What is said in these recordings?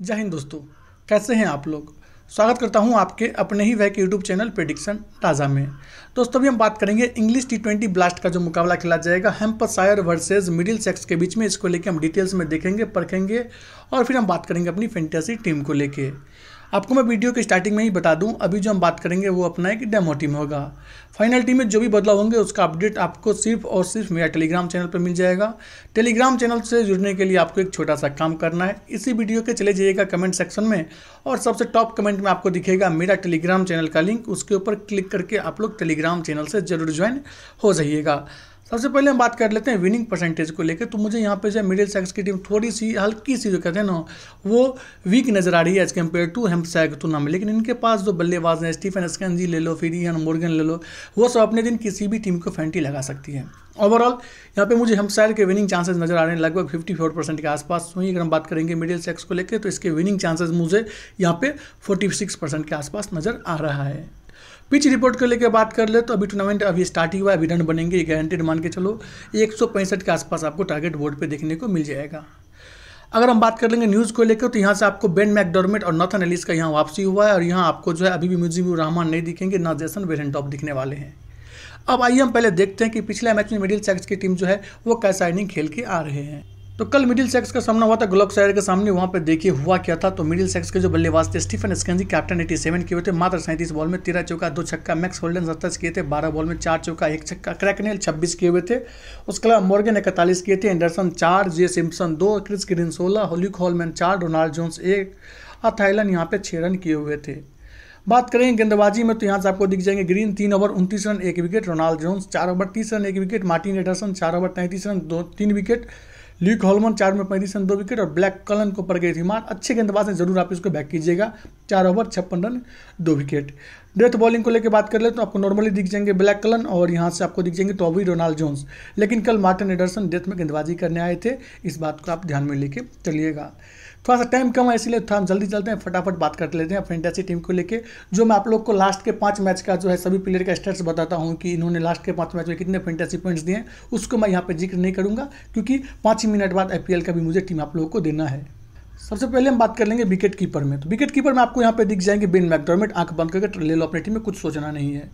जय हिंद दोस्तों कैसे हैं आप लोग स्वागत करता हूं आपके अपने ही वह के यूट्यूब चैनल प्रेडिक्शन ताज़ा में दोस्तों अभी हम बात करेंगे इंग्लिश टी ट्वेंटी ब्लास्ट का जो मुकाबला खेला जाएगा हेम्पसायर वर्सेज मिडिल सेक्स के बीच में इसको लेके हम डिटेल्स में देखेंगे परखेंगे और फिर हम बात करेंगे अपनी फेंटेसी टीम को लेके आपको मैं वीडियो के स्टार्टिंग में ही बता दूं अभी जो हम बात करेंगे वो अपना एक डेमो टीम होगा फाइनल टीम में जो भी बदलाव होंगे उसका अपडेट आपको सिर्फ और सिर्फ मेरा टेलीग्राम चैनल पर मिल जाएगा टेलीग्राम चैनल से जुड़ने के लिए आपको एक छोटा सा काम करना है इसी वीडियो के चले जाइएगा कमेंट सेक्शन में और सबसे टॉप कमेंट में आपको दिखेगा मेरा टेलीग्राम चैनल का लिंक उसके ऊपर क्लिक करके आप लोग टेलीग्राम चैनल से जरूर ज्वाइन हो जाइएगा सबसे पहले हम बात कर लेते हैं विनिंग परसेंटेज को लेकर तो मुझे यहाँ पे जो है मिडिल सेक्स की टीम थोड़ी सी हल्की सी जो कहते हैं ना वो वीक नजर आ रही है एज कम्पेयर टू हेम्पसायर की तुलना में लेकिन इनके पास जो बल्लेबाज हैं स्टीफन जी ले लो फिर ईन मोर्गन ले लो वो सब अपने दिन किसी भी टीम को फैंटी लगा सकती है ओवरऑल यहाँ पे मुझे हमसायर के विनिंग चांसेस नजर आ रहे हैं लगभग फिफ्टी फोर परसेंट के आसपास वहीं अगर हम बात करेंगे मिडिल सेक्स को लेकर तो इसके विनिंग चांसेस मुझे यहाँ पे फोर्टी सिक्स परसेंट के आसपास नज़र आ रहा है पिच रिपोर्ट को लेकर बात कर ले तो अभी टूर्नामेंट अभी स्टार्टिंग हुआ है अभी रन बनेंगे ये गारंटेड मान के चलो एक के आसपास आपको टारगेट बोर्ड पर देखने को मिल जाएगा अगर हम बात कर लेंगे न्यूज़ को लेकर तो यहाँ से आपको बेन मैकडोरमेट और नथन एलिस का यहाँ वापसी हुआ है और यहाँ आपको जो है अभी भी म्यूजिम रहमान नहीं दिखेंगे ना जैसन बेरेंटॉप दिखने वाले हैं अब आइए हम पहले देखते हैं कि पिछले मैच में मिडिल सेक्स की टीम जो है वो कैसा इनिंग खेल के आ रहे हैं तो कल मिडिल सेक्स का सामना हुआ था गुलाबसायर के सामने वहां पर देखिए हुआ क्या था तो मिडिल सेक्स के जो बल्लेबाज थे स्टीफन स्कंजी कैप्टन एटी के किए थे मात्र सैंतीस बॉल में तेरह चौका दो छक्का मैक्स होल्डन सत्ताईस किए थे बारह बॉल में चार चौका एक छक्का क्रैकनेल छब्बीस किए हुए थे उसके अलावा मॉर्गन इकतालीस किए थे एंडरसन चार जे सिम्पसन दो क्रिस ग्रीन सोलह होली हॉलमैन चार डोनाल्ड जोन्स एक और थाईलैंड यहाँ पे छः रन किए हुए थे बात करें गेंदबाजी में तो यहाँ से आपको दिख जाएंगे ग्रीन तीन ओवर उनतीस रन एक विकेट रोनाल्ड जोन्स चार ओवर तीस रन एक विकेट मार्टिन एडरसन चार ओवर तैंतीस रन दो तीन विकेट ल्यूक हॉलमन चार में पैंतीस रन दो विकेट और ब्लैक कलन को पड़ गई थी मार अच्छे गेंदबाज हैं जरूर आप इसको बैक कीजिएगा चार ओवर छप्पन रन दो विकेट डेथ बॉलिंग को लेकर बात कर ले तो आपको नॉर्मली दिख जाएंगे ब्लैक कलन और यहाँ से आपको दिख जाएंगे टॉवी रोनाल्ड जोन्स लेकिन कल मार्टिन एडरसन डेथ में गेंदबाजी करने आए थे इस बात को आप ध्यान में लेके चलिएगा थोड़ा सा टाइम कम है इसलिए थोड़ा हम जल्दी चलते हैं फटाफट बात कर लेते हैं इंडिया टीम को लेके जो मैं आप लोग को लास्ट के पाँच मैच का जो है सभी प्लेयर का स्टेट्स बताता हूँ कि इन्होंने लास्ट के पांच मैच में कितने फेंटेसी पॉइंट्स दिए हैं उसको मैं यहाँ पर जिक्र नहीं करूँगा क्योंकि पाँच ही मिनट बाद आई का भी मुझे टीम आप लोगों को देना है सबसे पहले हम बात कर लेंगे विकेट कीपर में तो विकेट कीपर में आपको यहाँ पे दिख जाएंगे बिन मैकडोमेट आंख बंद करके ले लो अपनी टीम में कुछ सोचना नहीं है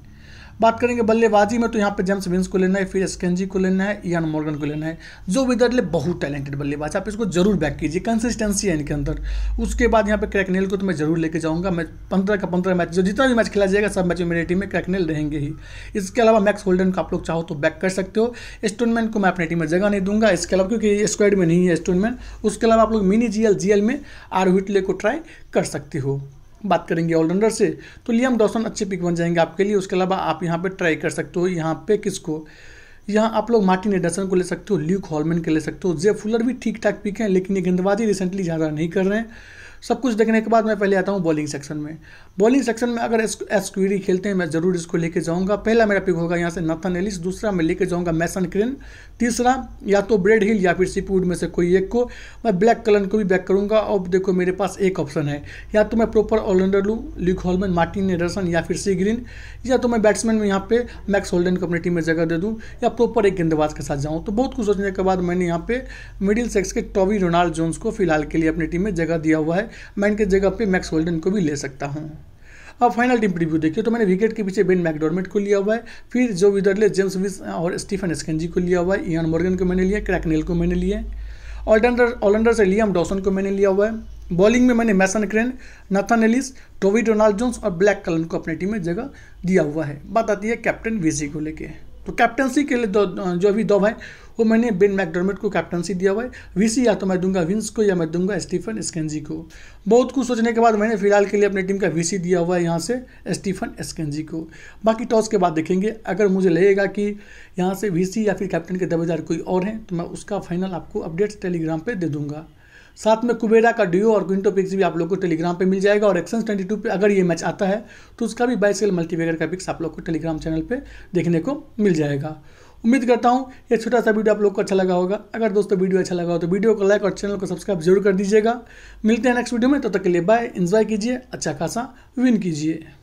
बात करेंगे बल्लेबाजी में तो यहाँ पे जेम्स विंस को लेना है फिर स्केंजी को लेना है ईन मॉर्गन को लेना है जो विदर ले बहुत टैलेंटेड बल्लेबाज आप इसको जरूर बैक कीजिए कंसिस्टेंसी है इनके अंदर उसके बाद यहाँ पे क्रैकनेल को तो मैं जरूर लेके जाऊँगा मैं पंद्रह का पंद्रह मैच जो जितना भी मैच खेला जाएगा सब मैच में मेरी टीम में क्रैकनेल रहेंगे ही इसके अलावा मैक्स होल्डन को आप लोग चाहो तो बैक कर सकते हो स्टोनमैन को मैं अपनी टीम में जगह नहीं दूंगा इसके अलावा क्योंकि स्क्वाड में नहीं है स्टोनमैन उसके अलावा आप लोग मिनी जी एल में आर विटले को ट्राई कर सकते हो बात करेंगे ऑलराउंडर से तो लियाम डॉसन अच्छे पिक बन जाएंगे आपके लिए उसके अलावा आप यहाँ पे ट्राई कर सकते हो यहाँ पे किसको यहाँ आप लोग मार्टिन एडरसन को ले सकते हो ल्यूक हॉलमैन के ले सकते हो जे फुलर भी ठीक ठाक पिक हैं लेकिन ये गेंदबाजी रिसेंटली ज़्यादा नहीं कर रहे हैं सब कुछ देखने के बाद मैं पहले आता हूँ बॉलिंग सेक्शन में बॉलिंग सेक्शन में अगर एस क्वीरी खेलते हैं मैं ज़रूर इसको लेके जाऊँगा पहला मेरा पिक होगा यहाँ से नथन एलिस दूसरा मैं लेके जाऊँगा मैसन क्रिन तीसरा या तो ब्रेड हिल या फिर सीपूड में से कोई एक को मैं ब्लैक कलन को भी बैक करूँगा और देखो मेरे पास एक ऑप्शन है या तो मैं प्रॉपर ऑलराउंडर लूँ लिक हॉलमैन मार्टिन एडरसन या फिर सी ग्रीन या तो मैं बैट्समैन में यहाँ पे मैक्स होल्डन को अपनी टीम में जगह दे दूँ या प्रॉपर एक गेंदबाज के साथ जाऊँ तो बहुत कुछ सोचने के बाद मैंने यहाँ पे मिडिल सेक्स के टॉवी रोनाल्ड जोन्स को फिलहाल के लिए अपनी टीम में जगह दिया हुआ है मैं इनके जगह पे मैक्स होल्डन को भी ले सकता हूँ अब फाइनल टीम प्रीव्यू देखिए तो मैंने विकेट के पीछे बेन मैकडोरमेट को लिया हुआ है फिर जो विदरले जेम्स विस और स्टीफन स्कैनजी को लिया हुआ है इयान मॉर्गन को मैंने लिया क्रैकनेल को मैंने लिया ऑलराउंडर ऑलराउंडर से लियाम डॉसन को मैंने लिया हुआ है बॉलिंग में मैंने Mason Crane Nathan Ellis Tovey Donald Jones और ब्लैक कलन को अपनी टीम में जगह दिया हुआ है बात आती है कैप्टन विजी को लेकर तो कैप्टनसी के लिए दो जो अभी दो है वो मैंने बिन मैकडोमेट को कैप्टनसी दिया हुआ है वीसी या तो मैं दूंगा विंस को या मैं दूंगा स्टीफन स्केंजी को बहुत कुछ सोचने के बाद मैंने फिलहाल के लिए अपनी टीम का वीसी दिया हुआ है यहाँ से स्टीफन स्केंजी को बाकी टॉस के बाद देखेंगे अगर मुझे लगेगा कि यहाँ से वी या फिर कैप्टन के दबेदार कोई और हैं तो मैं उसका फाइनल आपको अपडेट्स टेलीग्राम पर दे दूँगा साथ में कुबेरा का डिओ और क्विंटो पिक्स भी आप लोग को टेलीग्राम पे मिल जाएगा और एक्सेंस ट्वेंटी पे अगर ये मैच आता है तो उसका भी बाइसेल मल्टीवेगर का पिक्स आप लोग को टेलीग्राम चैनल पर देखने को मिल जाएगा उम्मीद करता हूँ ये छोटा सा वीडियो आप लोग को अच्छा लगा होगा अगर दोस्तों वीडियो अच्छा लगा हो तो वीडियो को लाइक और चैनल को सब्सक्राइब जरूर कर दीजिएगा मिलते हैं नेक्स्ट वीडियो में तब तो तक के लिए बाय इन्जॉय कीजिए अच्छा खासा विन कीजिए